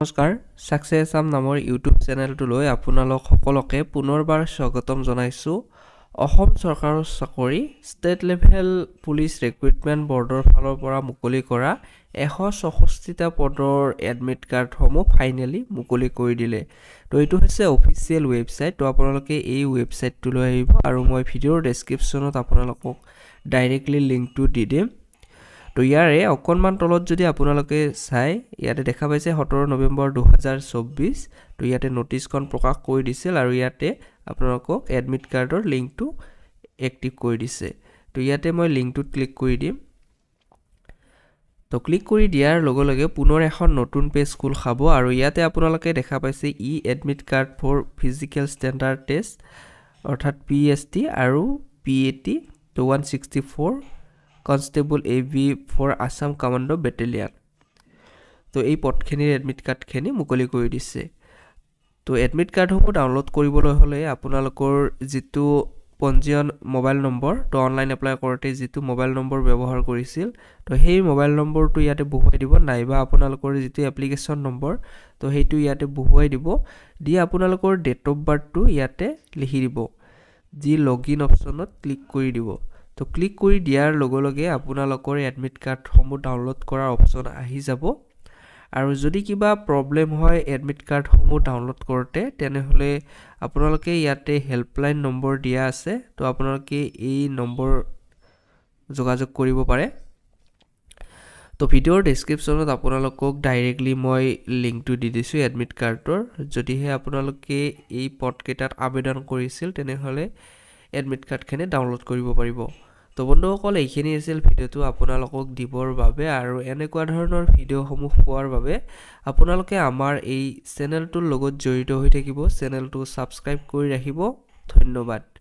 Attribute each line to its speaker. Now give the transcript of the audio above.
Speaker 1: নমস্কাৰ ছাকচে আছাম নামৰ ইউটিউব চেনেলটোলৈ আপোনালোক সকলোকে পুনৰবাৰ স্বাগতম জনাইছোঁ অসম চৰকাৰৰ চাকৰি ষ্টেট লেভেল পুলিচ ৰিক্ৰুইটমেণ্ট বৰ্ডৰ ফালৰ পৰা মুকলি কৰা এশ চৌষষ্ঠিটা পদৰ এডমিট কাৰ্ডসমূহ ফাইনেলি মুকলি কৰি দিলে তো এইটো হৈছে অফিচিয়েল ৱেবছাইট তো আপোনালোকে এই লৈ আহিব আৰু মই ভিডিঅ'ৰ ডেছক্ৰিপশ্যনত আপোনালোকক ডাইৰেক্টলি লিংকটো দি দিম তো ইয়াৰে অকণমান তলত যদি আপোনালোকে চাই ইয়াতে দেখা পাইছে সোতৰ নৱেম্বৰ দুহেজাৰ চৌব্বিছ তো ইয়াতে নটিছখন প্ৰকাশ কৰি দিছিল আৰু ইয়াতে আপোনালোকক এডমিট কাৰ্ডৰ লিংকটো এক্টিভ কৰি দিছে তো ইয়াতে মই লিংকটোত ক্লিক কৰি দিম তো ক্লিক কৰি দিয়াৰ লগে লগে পুনৰ এখন নতুন পেজ খোল খাব আৰু ইয়াতে আপোনালোকে দেখা পাইছে ই admit card for physical standard test অৰ্থাৎ পি এছ টি আৰু P E T two one sixty for constable A B for Assam commando battalion তো এই পথখিনিৰ এডমিট কাৰ্ডখিনি মুকলি কৰি দিছে তো এডমিট কাৰ্ডসমূহ ডাউনলোড কৰিবলৈ হ'লে আপোনালোকৰ যিটো পঞ্জীয়ন মোবাইল নম্বৰ তো অনলাইন এপ্লাই কৰোঁতে যিটো মোবাইল নম্বৰ ব্যৱহাৰ কৰিছিল তো সেই মোবাইল নম্বৰটো ইয়াতে বহুৱাই দিব নাইবা আপোনালোকৰ যিটো এপ্লিকেশ্যন নম্বৰ তো সেইটো ইয়াতে বহুৱাই দিব দি আপোনালোকৰ ডেট অফ বাৰ্থটো ইয়াতে লিখি দিব যি লগ ইন অপশ্যনত ক্লিক কৰি দিব তো ক্লিক কৰি দিয়াৰ লগে লগে আপোনালোকৰ এডমিট কাৰ্ডসমূহ ডাউনলোড কৰাৰ অপশ্যন আহি যাব আৰু যদি কিবা প্ৰব্লেম হয় এডমিট কাৰ্ডসমূহ ডাউনলোড কৰোঁতে তেনেহ'লে আপোনালোকে ইয়াতে হেল্পলাইন নম্বৰ দিয়া আছে তো আপোনালোকে এই নম্বৰ যোগাযোগ কৰিব পাৰে তো ভিডিঅ'ৰ ডেছক্ৰিপশ্যনত আপোনালোকক ডাইৰেক্টলি মই লিংকটো দি দিছোঁ এডমিট কাৰ্ডৰ যদিহে আপোনালোকে এই পদকেইটাত আবেদন কৰিছিল তেনেহ'লে এডমিট কাৰ্ডখিনি ডাউনলোড কৰিব পাৰিব তো বন্ধুসকল এইখিনি আছিল ভিডিওটো আপোনালোকক দিবৰ বাবে আৰু এনেকুৱা ধৰণৰ ভিডিঅ'সমূহ পোৱাৰ বাবে আপোনালোকে আমাৰ এই চেনেলটোৰ লগত জড়িত হৈ থাকিব চেনেলটো ছাবস্ক্ৰাইব কৰি ৰাখিব ধন্যবাদ